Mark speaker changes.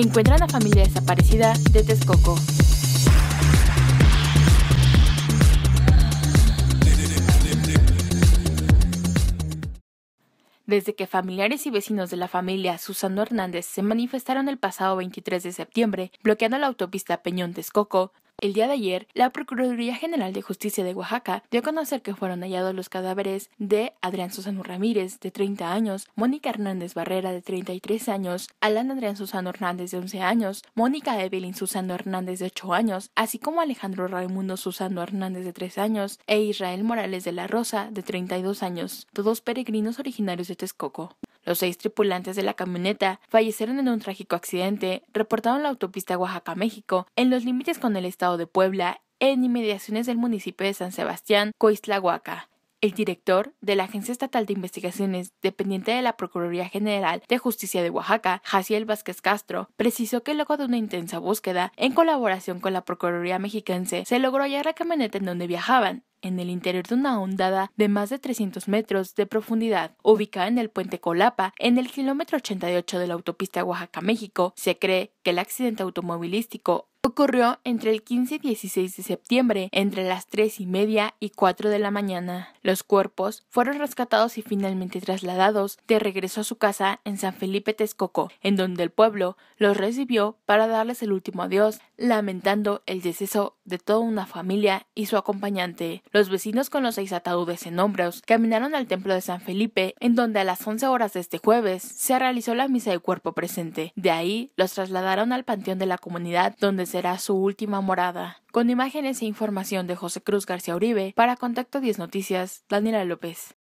Speaker 1: encuentran a familia desaparecida de Texcoco. Desde que familiares y vecinos de la familia Susano Hernández se manifestaron el pasado 23 de septiembre bloqueando la autopista Peñón Texcoco, el día de ayer, la Procuraduría General de Justicia de Oaxaca dio a conocer que fueron hallados los cadáveres de Adrián Susano Ramírez, de 30 años, Mónica Hernández Barrera, de 33 años, Alan Adrián Susano Hernández, de 11 años, Mónica Evelyn Susano Hernández, de 8 años, así como Alejandro Raimundo Susano Hernández, de 3 años, e Israel Morales de la Rosa, de 32 años, todos peregrinos originarios de Texcoco. Los seis tripulantes de la camioneta fallecieron en un trágico accidente reportado en la autopista Oaxaca, México, en los límites con el estado de Puebla en inmediaciones del municipio de San Sebastián, Coistlahuaca el director de la Agencia Estatal de Investigaciones, dependiente de la Procuraduría General de Justicia de Oaxaca, Jaciel Vázquez Castro, precisó que luego de una intensa búsqueda, en colaboración con la Procuraduría mexicana se logró hallar la camioneta en donde viajaban, en el interior de una ondada de más de 300 metros de profundidad, ubicada en el puente Colapa, en el kilómetro 88 de la autopista Oaxaca-México. Se cree que el accidente automovilístico ocurrió entre el 15 y 16 de septiembre, entre las 3 y media y 4 de la mañana. Los cuerpos fueron rescatados y finalmente trasladados de regreso a su casa en San Felipe Texcoco, en donde el pueblo los recibió para darles el último adiós, lamentando el deceso de toda una familia y su acompañante. Los vecinos con los seis ataúdes en hombros caminaron al templo de San Felipe, en donde a las 11 horas de este jueves se realizó la misa de cuerpo presente. De ahí los trasladaron al panteón de la comunidad, donde se será su última morada. Con imágenes e información de José Cruz García Uribe, para Contacto 10 Noticias, Daniela López.